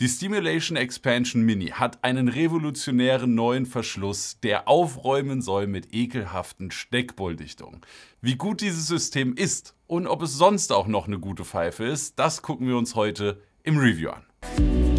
Die Stimulation Expansion Mini hat einen revolutionären neuen Verschluss, der aufräumen soll mit ekelhaften Steckbulldichtungen. Wie gut dieses System ist und ob es sonst auch noch eine gute Pfeife ist, das gucken wir uns heute im Review an.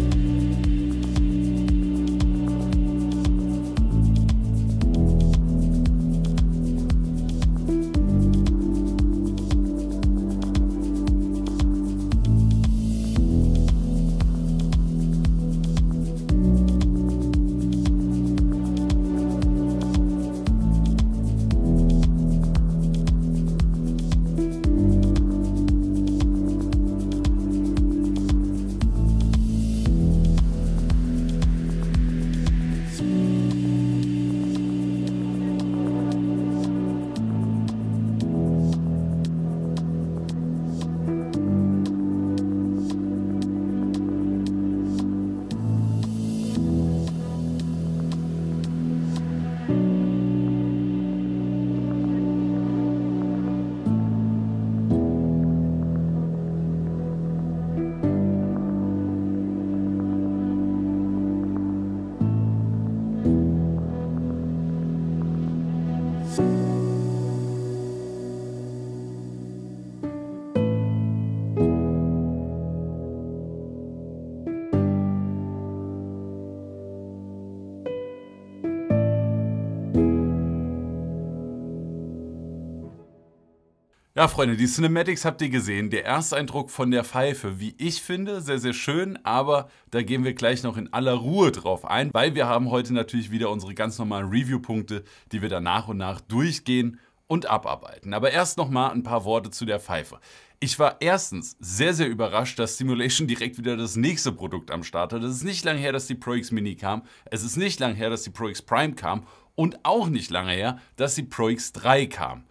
Ja, Freunde, die Cinematics habt ihr gesehen. Der Ersteindruck von der Pfeife, wie ich finde, sehr, sehr schön, aber da gehen wir gleich noch in aller Ruhe drauf ein, weil wir haben heute natürlich wieder unsere ganz normalen Review-Punkte, die wir dann nach und nach durchgehen und abarbeiten. Aber erst nochmal ein paar Worte zu der Pfeife. Ich war erstens sehr, sehr überrascht, dass Simulation direkt wieder das nächste Produkt am Start hat. Es ist nicht lange her, dass die Pro X Mini kam. Es ist nicht lange her, dass die Pro X Prime kam. Und auch nicht lange her, dass die Pro X3 kam.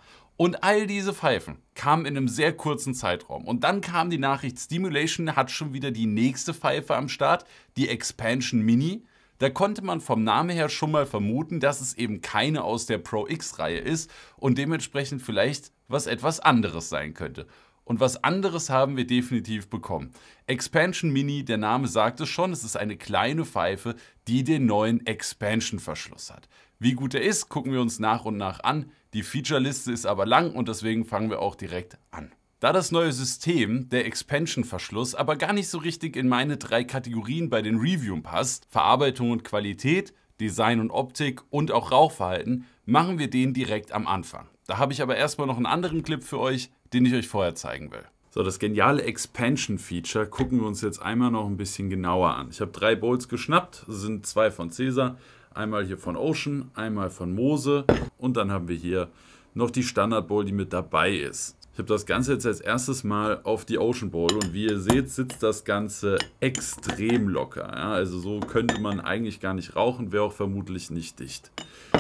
Und all diese Pfeifen kamen in einem sehr kurzen Zeitraum. Und dann kam die Nachricht, Stimulation hat schon wieder die nächste Pfeife am Start, die Expansion Mini. Da konnte man vom Namen her schon mal vermuten, dass es eben keine aus der Pro X-Reihe ist und dementsprechend vielleicht was etwas anderes sein könnte. Und was anderes haben wir definitiv bekommen. Expansion Mini, der Name sagt es schon, es ist eine kleine Pfeife, die den neuen Expansion-Verschluss hat. Wie gut er ist, gucken wir uns nach und nach an. Die Feature-Liste ist aber lang und deswegen fangen wir auch direkt an. Da das neue System, der Expansion-Verschluss, aber gar nicht so richtig in meine drei Kategorien bei den Reviewen passt, Verarbeitung und Qualität, Design und Optik und auch Rauchverhalten, machen wir den direkt am Anfang. Da habe ich aber erstmal noch einen anderen Clip für euch, den ich euch vorher zeigen will. So, das geniale Expansion-Feature gucken wir uns jetzt einmal noch ein bisschen genauer an. Ich habe drei Bowls geschnappt, sind zwei von Caesar, Einmal hier von Ocean, einmal von Mose und dann haben wir hier noch die Standard Bowl, die mit dabei ist. Ich habe das Ganze jetzt als erstes Mal auf die Ocean Bowl und wie ihr seht, sitzt das Ganze extrem locker. Ja? Also so könnte man eigentlich gar nicht rauchen, wäre auch vermutlich nicht dicht.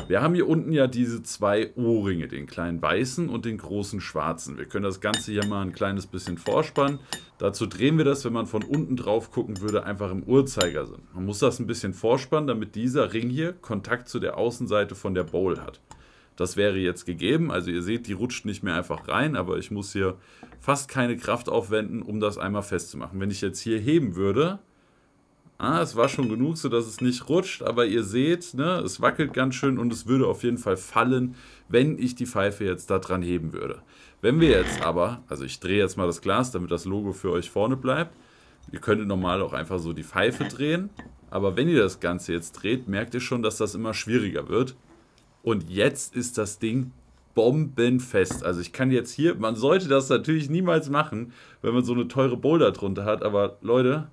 Wir haben hier unten ja diese zwei Ohrringe, den kleinen weißen und den großen schwarzen. Wir können das Ganze hier mal ein kleines bisschen vorspannen. Dazu drehen wir das, wenn man von unten drauf gucken würde, einfach im Uhrzeigersinn. Man muss das ein bisschen vorspannen, damit dieser Ring hier Kontakt zu der Außenseite von der Bowl hat. Das wäre jetzt gegeben. Also ihr seht, die rutscht nicht mehr einfach rein, aber ich muss hier fast keine Kraft aufwenden, um das einmal festzumachen. Wenn ich jetzt hier heben würde, ah, es war schon genug, sodass es nicht rutscht, aber ihr seht, ne, es wackelt ganz schön und es würde auf jeden Fall fallen, wenn ich die Pfeife jetzt da dran heben würde. Wenn wir jetzt aber, also ich drehe jetzt mal das Glas, damit das Logo für euch vorne bleibt, Ihr könntet normal auch einfach so die Pfeife drehen, aber wenn ihr das Ganze jetzt dreht, merkt ihr schon, dass das immer schwieriger wird. Und jetzt ist das Ding bombenfest. Also ich kann jetzt hier, man sollte das natürlich niemals machen, wenn man so eine teure Boulder drunter hat, aber Leute,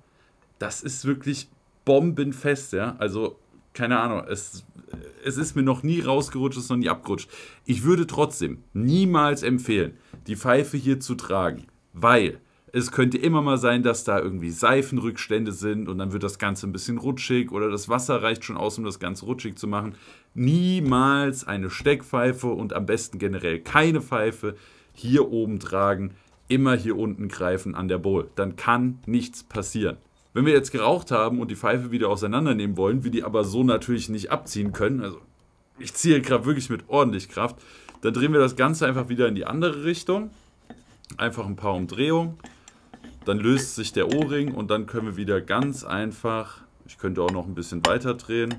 das ist wirklich bombenfest, ja. Also keine Ahnung, es, es ist mir noch nie rausgerutscht, es ist noch nie abgerutscht. Ich würde trotzdem niemals empfehlen, die Pfeife hier zu tragen, weil es könnte immer mal sein, dass da irgendwie Seifenrückstände sind und dann wird das Ganze ein bisschen rutschig oder das Wasser reicht schon aus, um das Ganze rutschig zu machen. Niemals eine Steckpfeife und am besten generell keine Pfeife hier oben tragen, immer hier unten greifen an der Bowl. Dann kann nichts passieren. Wenn wir jetzt geraucht haben und die Pfeife wieder auseinandernehmen wollen, wir die aber so natürlich nicht abziehen können, also ich ziehe gerade wirklich mit ordentlich Kraft, dann drehen wir das Ganze einfach wieder in die andere Richtung. Einfach ein paar Umdrehungen dann löst sich der O-Ring und dann können wir wieder ganz einfach, ich könnte auch noch ein bisschen weiter drehen,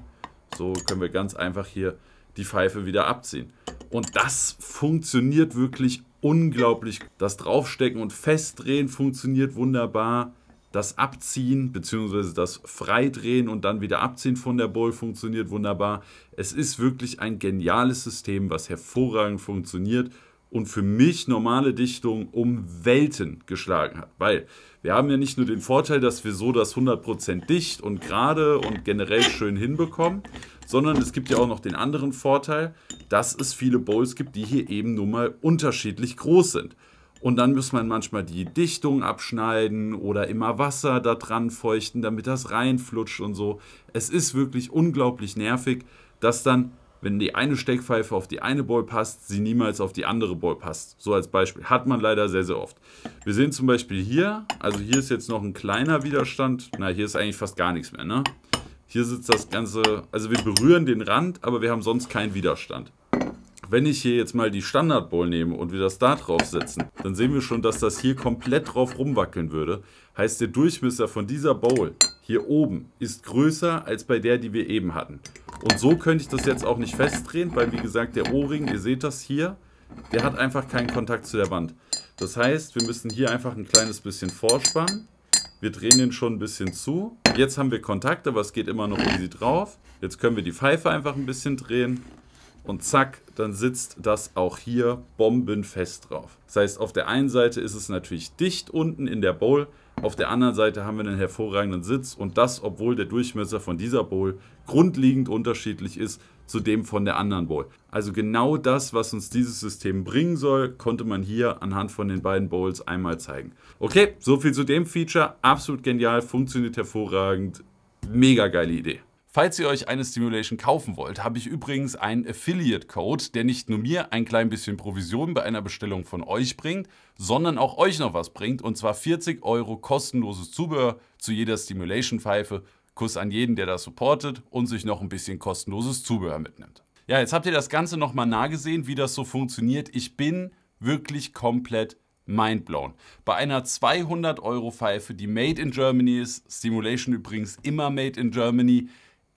so können wir ganz einfach hier die Pfeife wieder abziehen. Und das funktioniert wirklich unglaublich. Das Draufstecken und Festdrehen funktioniert wunderbar. Das Abziehen bzw. das Freidrehen und dann wieder Abziehen von der Bowl funktioniert wunderbar. Es ist wirklich ein geniales System, was hervorragend funktioniert und für mich normale Dichtung um Welten geschlagen hat. Weil wir haben ja nicht nur den Vorteil, dass wir so das 100% dicht und gerade und generell schön hinbekommen, sondern es gibt ja auch noch den anderen Vorteil, dass es viele Bowls gibt, die hier eben nun mal unterschiedlich groß sind. Und dann muss man manchmal die Dichtung abschneiden oder immer Wasser da dran feuchten, damit das reinflutscht und so. Es ist wirklich unglaublich nervig, dass dann wenn die eine Steckpfeife auf die eine Ball passt, sie niemals auf die andere Ball passt. So als Beispiel. Hat man leider sehr, sehr oft. Wir sehen zum Beispiel hier, also hier ist jetzt noch ein kleiner Widerstand. Na, hier ist eigentlich fast gar nichts mehr, ne? Hier sitzt das Ganze, also wir berühren den Rand, aber wir haben sonst keinen Widerstand. Wenn ich hier jetzt mal die Standardball nehme und wir das da draufsetzen, dann sehen wir schon, dass das hier komplett drauf rumwackeln würde. Heißt, der Durchmesser von dieser Bowl hier oben ist größer als bei der, die wir eben hatten. Und so könnte ich das jetzt auch nicht festdrehen, weil wie gesagt, der O-Ring, ihr seht das hier, der hat einfach keinen Kontakt zu der Wand. Das heißt, wir müssen hier einfach ein kleines bisschen vorspannen. Wir drehen den schon ein bisschen zu. Jetzt haben wir Kontakt, aber es geht immer noch easy drauf. Jetzt können wir die Pfeife einfach ein bisschen drehen. Und zack, dann sitzt das auch hier bombenfest drauf. Das heißt, auf der einen Seite ist es natürlich dicht unten in der Bowl, auf der anderen Seite haben wir einen hervorragenden Sitz und das, obwohl der Durchmesser von dieser Bowl grundlegend unterschiedlich ist zu dem von der anderen Bowl. Also genau das, was uns dieses System bringen soll, konnte man hier anhand von den beiden Bowls einmal zeigen. Okay, soviel zu dem Feature. Absolut genial, funktioniert hervorragend. Mega geile Idee. Falls ihr euch eine Stimulation kaufen wollt, habe ich übrigens einen Affiliate-Code, der nicht nur mir ein klein bisschen Provision bei einer Bestellung von euch bringt, sondern auch euch noch was bringt und zwar 40 Euro kostenloses Zubehör zu jeder Stimulation-Pfeife. Kuss an jeden, der das supportet und sich noch ein bisschen kostenloses Zubehör mitnimmt. Ja, jetzt habt ihr das Ganze nochmal nah gesehen, wie das so funktioniert. Ich bin wirklich komplett mindblown. Bei einer 200 Euro Pfeife, die made in Germany ist, Stimulation übrigens immer made in Germany,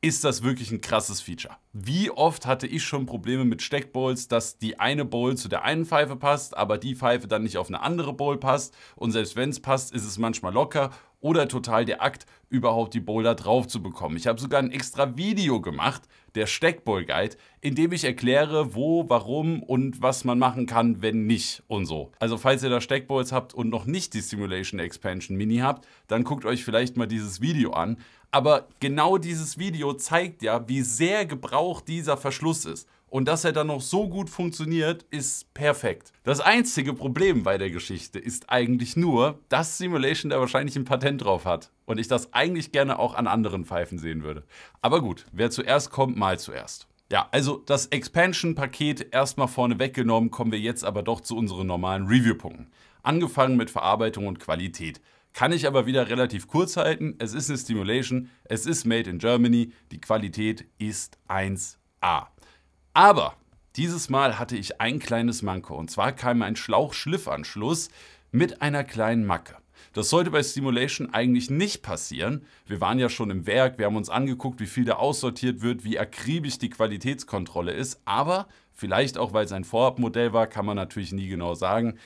ist das wirklich ein krasses Feature. Wie oft hatte ich schon Probleme mit Steckbowls, dass die eine Bowl zu der einen Pfeife passt, aber die Pfeife dann nicht auf eine andere Bowl passt und selbst wenn es passt, ist es manchmal locker oder total der Akt, überhaupt die Bowl da drauf zu bekommen. Ich habe sogar ein extra Video gemacht, der Steckbowl Guide, in dem ich erkläre, wo, warum und was man machen kann, wenn nicht und so. Also falls ihr da Steckbowls habt und noch nicht die Simulation Expansion Mini habt, dann guckt euch vielleicht mal dieses Video an. Aber genau dieses Video zeigt ja, wie sehr gebraucht dieser Verschluss ist. Und dass er dann noch so gut funktioniert, ist perfekt. Das einzige Problem bei der Geschichte ist eigentlich nur, dass Simulation da wahrscheinlich ein Patent drauf hat. Und ich das eigentlich gerne auch an anderen Pfeifen sehen würde. Aber gut, wer zuerst kommt, mal zuerst. Ja, also das Expansion-Paket erstmal vorne weggenommen, kommen wir jetzt aber doch zu unseren normalen Review-Punkten. Angefangen mit Verarbeitung und Qualität. Kann ich aber wieder relativ kurz halten. Es ist eine Stimulation, es ist made in Germany, die Qualität ist 1A. Aber dieses Mal hatte ich ein kleines Manko und zwar kam ein Schlauch-Schliffanschluss mit einer kleinen Macke. Das sollte bei Stimulation eigentlich nicht passieren. Wir waren ja schon im Werk, wir haben uns angeguckt, wie viel da aussortiert wird, wie akribisch die Qualitätskontrolle ist, aber vielleicht auch, weil es ein Vorabmodell war, kann man natürlich nie genau sagen,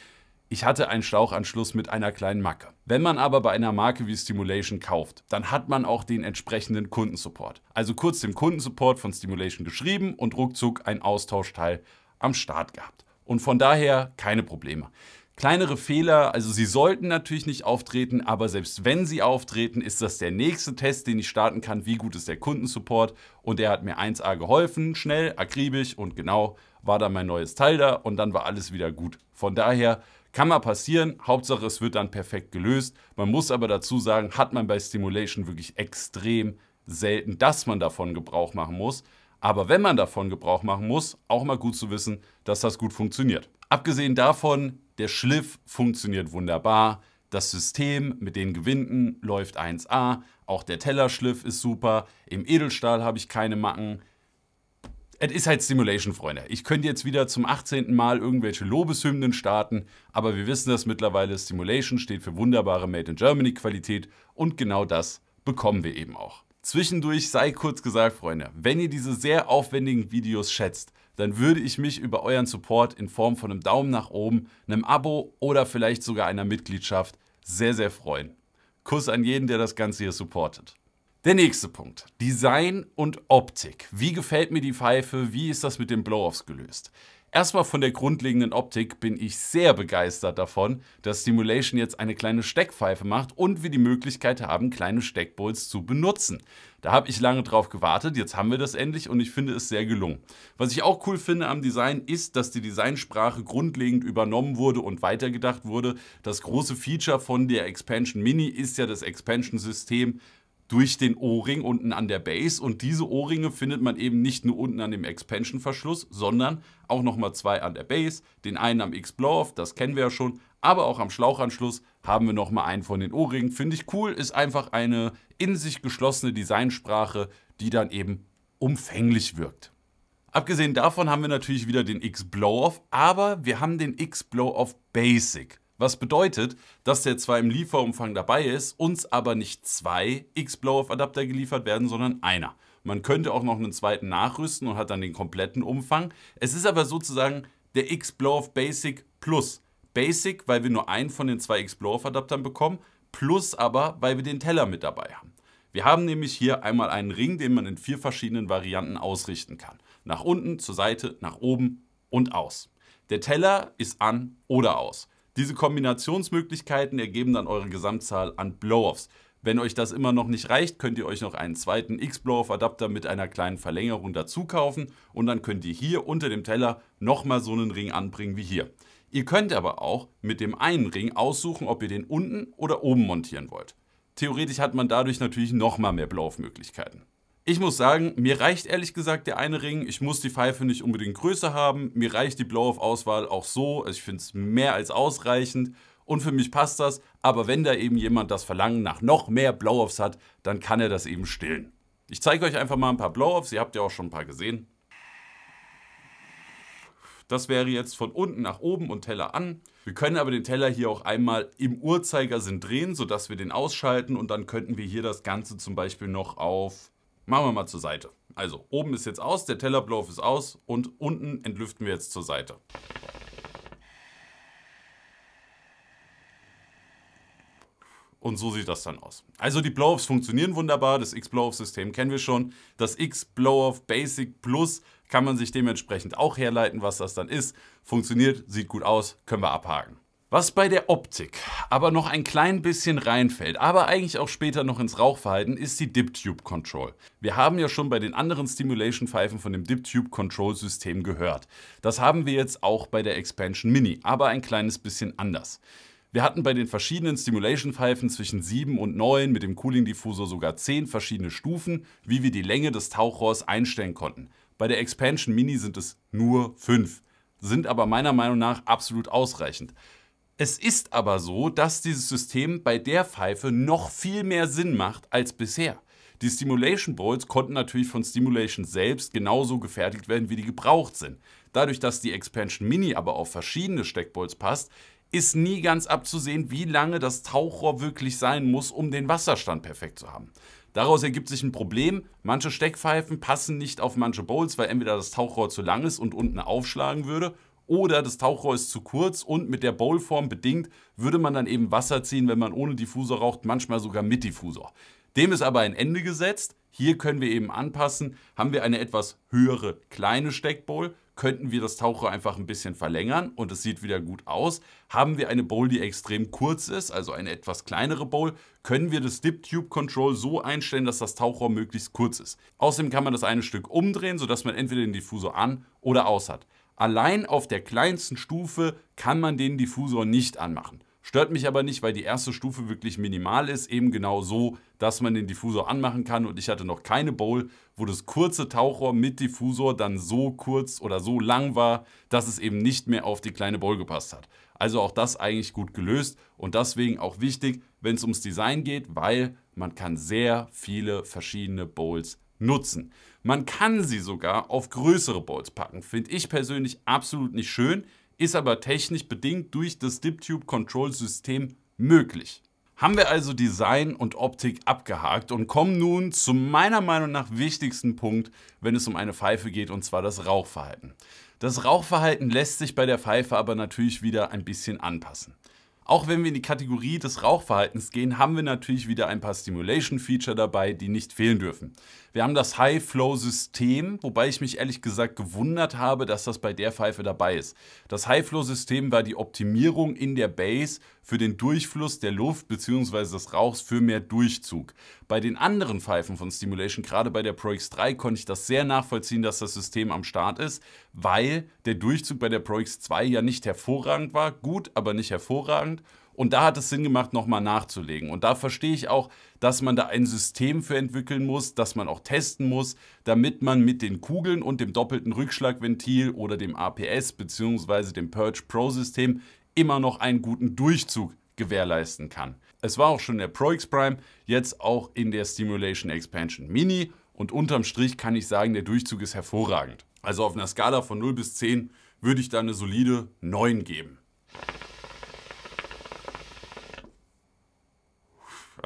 ich hatte einen Schlauchanschluss mit einer kleinen Macke. Wenn man aber bei einer Marke wie Stimulation kauft, dann hat man auch den entsprechenden Kundensupport. Also kurz dem Kundensupport von Stimulation geschrieben und ruckzuck ein Austauschteil am Start gehabt. Und von daher keine Probleme. Kleinere Fehler, also sie sollten natürlich nicht auftreten, aber selbst wenn sie auftreten, ist das der nächste Test, den ich starten kann, wie gut ist der Kundensupport. Und der hat mir 1a geholfen, schnell, akribisch und genau war dann mein neues Teil da und dann war alles wieder gut. Von daher kann mal passieren, Hauptsache es wird dann perfekt gelöst. Man muss aber dazu sagen, hat man bei Stimulation wirklich extrem selten, dass man davon Gebrauch machen muss. Aber wenn man davon Gebrauch machen muss, auch mal gut zu wissen, dass das gut funktioniert. Abgesehen davon, der Schliff funktioniert wunderbar. Das System mit den Gewinden läuft 1A. Auch der Tellerschliff ist super. Im Edelstahl habe ich keine Macken. Es ist halt Simulation, Freunde. Ich könnte jetzt wieder zum 18. Mal irgendwelche Lobeshymnen starten, aber wir wissen das mittlerweile. Simulation steht für wunderbare Made in Germany Qualität und genau das bekommen wir eben auch. Zwischendurch sei kurz gesagt, Freunde, wenn ihr diese sehr aufwendigen Videos schätzt, dann würde ich mich über euren Support in Form von einem Daumen nach oben, einem Abo oder vielleicht sogar einer Mitgliedschaft sehr, sehr freuen. Kuss an jeden, der das Ganze hier supportet. Der nächste Punkt. Design und Optik. Wie gefällt mir die Pfeife? Wie ist das mit den Blow-Offs gelöst? Erstmal von der grundlegenden Optik bin ich sehr begeistert davon, dass Stimulation jetzt eine kleine Steckpfeife macht und wir die Möglichkeit haben, kleine Steckbowls zu benutzen. Da habe ich lange drauf gewartet, jetzt haben wir das endlich und ich finde es sehr gelungen. Was ich auch cool finde am Design ist, dass die Designsprache grundlegend übernommen wurde und weitergedacht wurde. Das große Feature von der Expansion Mini ist ja das Expansion-System, durch den O-Ring unten an der Base. Und diese O-Ringe findet man eben nicht nur unten an dem Expansion-Verschluss, sondern auch nochmal zwei an der Base, den einen am X-Blow-Off, das kennen wir ja schon, aber auch am Schlauchanschluss haben wir nochmal einen von den O-Ringen. Finde ich cool, ist einfach eine in sich geschlossene Designsprache, die dann eben umfänglich wirkt. Abgesehen davon haben wir natürlich wieder den X-Blow-Off, aber wir haben den X-Blow-Off Basic. Was bedeutet, dass der zwar im Lieferumfang dabei ist, uns aber nicht zwei X-Blow-Off-Adapter geliefert werden, sondern einer. Man könnte auch noch einen zweiten nachrüsten und hat dann den kompletten Umfang. Es ist aber sozusagen der X-Blow-Off Basic Plus. Basic, weil wir nur einen von den zwei X-Blow-Off-Adaptern bekommen, plus aber, weil wir den Teller mit dabei haben. Wir haben nämlich hier einmal einen Ring, den man in vier verschiedenen Varianten ausrichten kann. Nach unten, zur Seite, nach oben und aus. Der Teller ist an oder aus. Diese Kombinationsmöglichkeiten ergeben dann eure Gesamtzahl an Blow-Offs. Wenn euch das immer noch nicht reicht, könnt ihr euch noch einen zweiten X-Blow-Off-Adapter mit einer kleinen Verlängerung dazu kaufen und dann könnt ihr hier unter dem Teller nochmal so einen Ring anbringen wie hier. Ihr könnt aber auch mit dem einen Ring aussuchen, ob ihr den unten oder oben montieren wollt. Theoretisch hat man dadurch natürlich nochmal mehr Blow-Off-Möglichkeiten. Ich muss sagen, mir reicht ehrlich gesagt der eine Ring. Ich muss die Pfeife nicht unbedingt größer haben. Mir reicht die Blow off Auswahl auch so. Also ich finde es mehr als ausreichend. Und für mich passt das. Aber wenn da eben jemand das Verlangen nach noch mehr Blow-Offs hat, dann kann er das eben stillen. Ich zeige euch einfach mal ein paar Blow-Offs. Ihr habt ja auch schon ein paar gesehen. Das wäre jetzt von unten nach oben und Teller an. Wir können aber den Teller hier auch einmal im Uhrzeigersinn drehen, sodass wir den ausschalten. Und dann könnten wir hier das Ganze zum Beispiel noch auf Machen wir mal zur Seite. Also, oben ist jetzt aus, der Tellerblauf ist aus und unten entlüften wir jetzt zur Seite. Und so sieht das dann aus. Also die Blow-Offs funktionieren wunderbar, das X-Blow-Off-System kennen wir schon. Das X-Blow-Off Basic Plus kann man sich dementsprechend auch herleiten, was das dann ist. Funktioniert, sieht gut aus, können wir abhaken. Was bei der Optik aber noch ein klein bisschen reinfällt, aber eigentlich auch später noch ins Rauchverhalten, ist die DipTube Control. Wir haben ja schon bei den anderen Stimulation-Pfeifen von dem DipTube Control System gehört. Das haben wir jetzt auch bei der Expansion Mini, aber ein kleines bisschen anders. Wir hatten bei den verschiedenen Stimulation-Pfeifen zwischen 7 und 9 mit dem Cooling-Diffusor sogar 10 verschiedene Stufen, wie wir die Länge des Tauchrohrs einstellen konnten. Bei der Expansion Mini sind es nur 5, sind aber meiner Meinung nach absolut ausreichend. Es ist aber so, dass dieses System bei der Pfeife noch viel mehr Sinn macht als bisher. Die Stimulation Bowls konnten natürlich von Stimulation selbst genauso gefertigt werden, wie die gebraucht sind. Dadurch, dass die Expansion Mini aber auf verschiedene Steckbowls passt, ist nie ganz abzusehen, wie lange das Tauchrohr wirklich sein muss, um den Wasserstand perfekt zu haben. Daraus ergibt sich ein Problem. Manche Steckpfeifen passen nicht auf manche Bowls, weil entweder das Tauchrohr zu lang ist und unten aufschlagen würde oder das Tauchrohr ist zu kurz und mit der Bowlform bedingt würde man dann eben Wasser ziehen, wenn man ohne Diffusor raucht, manchmal sogar mit Diffusor. Dem ist aber ein Ende gesetzt. Hier können wir eben anpassen. Haben wir eine etwas höhere kleine Steckbowl, könnten wir das Tauchrohr einfach ein bisschen verlängern und es sieht wieder gut aus. Haben wir eine Bowl, die extrem kurz ist, also eine etwas kleinere Bowl, können wir das Dip Tube Control so einstellen, dass das Tauchrohr möglichst kurz ist. Außerdem kann man das eine Stück umdrehen, sodass man entweder den Diffusor an oder aus hat. Allein auf der kleinsten Stufe kann man den Diffusor nicht anmachen. Stört mich aber nicht, weil die erste Stufe wirklich minimal ist, eben genau so, dass man den Diffusor anmachen kann und ich hatte noch keine Bowl, wo das kurze Tauchrohr mit Diffusor dann so kurz oder so lang war, dass es eben nicht mehr auf die kleine Bowl gepasst hat. Also auch das eigentlich gut gelöst und deswegen auch wichtig, wenn es ums Design geht, weil man kann sehr viele verschiedene Bowls nutzen. Man kann sie sogar auf größere Balls packen. Finde ich persönlich absolut nicht schön, ist aber technisch bedingt durch das DipTube Control System möglich. Haben wir also Design und Optik abgehakt und kommen nun zu meiner Meinung nach wichtigsten Punkt, wenn es um eine Pfeife geht, und zwar das Rauchverhalten. Das Rauchverhalten lässt sich bei der Pfeife aber natürlich wieder ein bisschen anpassen. Auch wenn wir in die Kategorie des Rauchverhaltens gehen, haben wir natürlich wieder ein paar Stimulation-Feature dabei, die nicht fehlen dürfen. Wir haben das High-Flow-System, wobei ich mich ehrlich gesagt gewundert habe, dass das bei der Pfeife dabei ist. Das High-Flow-System war die Optimierung in der Base für den Durchfluss der Luft bzw. des Rauchs für mehr Durchzug. Bei den anderen Pfeifen von Stimulation, gerade bei der Pro X3, konnte ich das sehr nachvollziehen, dass das System am Start ist, weil der Durchzug bei der Pro X2 ja nicht hervorragend war, gut, aber nicht hervorragend und da hat es Sinn gemacht, nochmal nachzulegen. Und da verstehe ich auch, dass man da ein System für entwickeln muss, dass man auch testen muss, damit man mit den Kugeln und dem doppelten Rückschlagventil oder dem APS bzw. dem Purge Pro System immer noch einen guten Durchzug gewährleisten kann. Es war auch schon der Pro X Prime, jetzt auch in der Stimulation Expansion Mini und unterm Strich kann ich sagen, der Durchzug ist hervorragend. Also auf einer Skala von 0 bis 10 würde ich da eine solide 9 geben.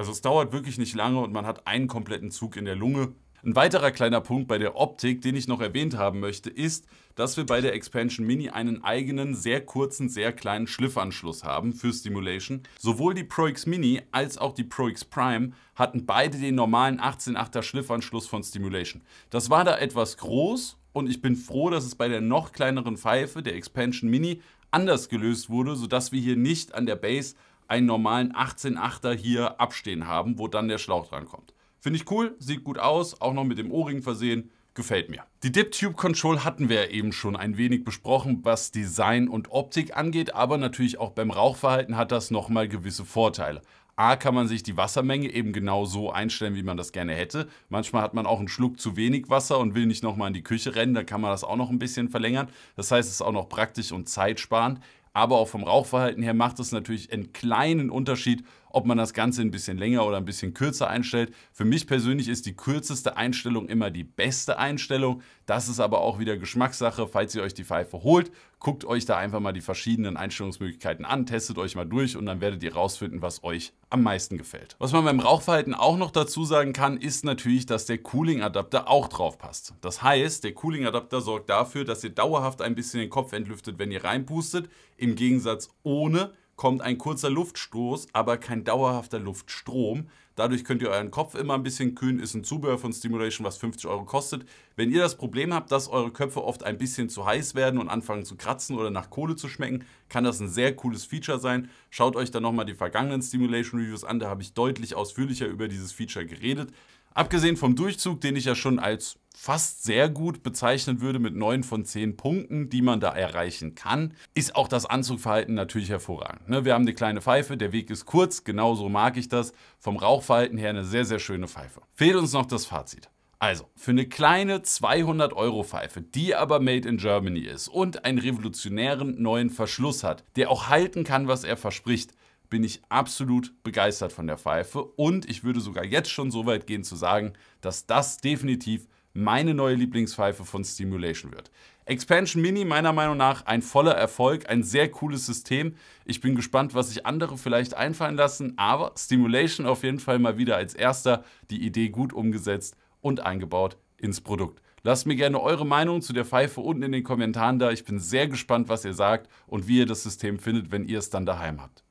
Also es dauert wirklich nicht lange und man hat einen kompletten Zug in der Lunge. Ein weiterer kleiner Punkt bei der Optik, den ich noch erwähnt haben möchte, ist, dass wir bei der Expansion Mini einen eigenen, sehr kurzen, sehr kleinen Schliffanschluss haben für Stimulation. Sowohl die Pro X Mini als auch die Pro X Prime hatten beide den normalen 18.8er Schliffanschluss von Stimulation. Das war da etwas groß und ich bin froh, dass es bei der noch kleineren Pfeife, der Expansion Mini, anders gelöst wurde, sodass wir hier nicht an der Base einen normalen 18-8er hier abstehen haben, wo dann der Schlauch dran kommt. Finde ich cool, sieht gut aus, auch noch mit dem O-Ring versehen. Gefällt mir. Die DipTube Control hatten wir ja eben schon ein wenig besprochen, was Design und Optik angeht, aber natürlich auch beim Rauchverhalten hat das nochmal gewisse Vorteile. A kann man sich die Wassermenge eben genau so einstellen, wie man das gerne hätte. Manchmal hat man auch einen Schluck zu wenig Wasser und will nicht nochmal in die Küche rennen, dann kann man das auch noch ein bisschen verlängern. Das heißt, es ist auch noch praktisch und zeitsparend aber auch vom Rauchverhalten her macht es natürlich einen kleinen Unterschied, ob man das Ganze ein bisschen länger oder ein bisschen kürzer einstellt. Für mich persönlich ist die kürzeste Einstellung immer die beste Einstellung. Das ist aber auch wieder Geschmackssache. Falls ihr euch die Pfeife holt, guckt euch da einfach mal die verschiedenen Einstellungsmöglichkeiten an, testet euch mal durch und dann werdet ihr rausfinden, was euch am meisten gefällt. Was man beim Rauchverhalten auch noch dazu sagen kann, ist natürlich, dass der Cooling-Adapter auch drauf passt. Das heißt, der Cooling-Adapter sorgt dafür, dass ihr dauerhaft ein bisschen den Kopf entlüftet, wenn ihr reinpustet. Im Gegensatz ohne kommt ein kurzer Luftstoß, aber kein dauerhafter Luftstrom. Dadurch könnt ihr euren Kopf immer ein bisschen kühlen, ist ein Zubehör von Stimulation, was 50 Euro kostet. Wenn ihr das Problem habt, dass eure Köpfe oft ein bisschen zu heiß werden und anfangen zu kratzen oder nach Kohle zu schmecken, kann das ein sehr cooles Feature sein. Schaut euch dann nochmal die vergangenen Stimulation Reviews an, da habe ich deutlich ausführlicher über dieses Feature geredet. Abgesehen vom Durchzug, den ich ja schon als fast sehr gut bezeichnen würde mit 9 von 10 Punkten, die man da erreichen kann, ist auch das Anzugverhalten natürlich hervorragend. Ne, wir haben eine kleine Pfeife, der Weg ist kurz, genauso mag ich das. Vom Rauchverhalten her eine sehr, sehr schöne Pfeife. Fehlt uns noch das Fazit. Also, für eine kleine 200 Euro Pfeife, die aber made in Germany ist und einen revolutionären neuen Verschluss hat, der auch halten kann, was er verspricht, bin ich absolut begeistert von der Pfeife und ich würde sogar jetzt schon so weit gehen zu sagen, dass das definitiv meine neue Lieblingspfeife von Stimulation wird. Expansion Mini meiner Meinung nach ein voller Erfolg, ein sehr cooles System. Ich bin gespannt, was sich andere vielleicht einfallen lassen, aber Stimulation auf jeden Fall mal wieder als erster, die Idee gut umgesetzt und eingebaut ins Produkt. Lasst mir gerne eure Meinung zu der Pfeife unten in den Kommentaren da. Ich bin sehr gespannt, was ihr sagt und wie ihr das System findet, wenn ihr es dann daheim habt.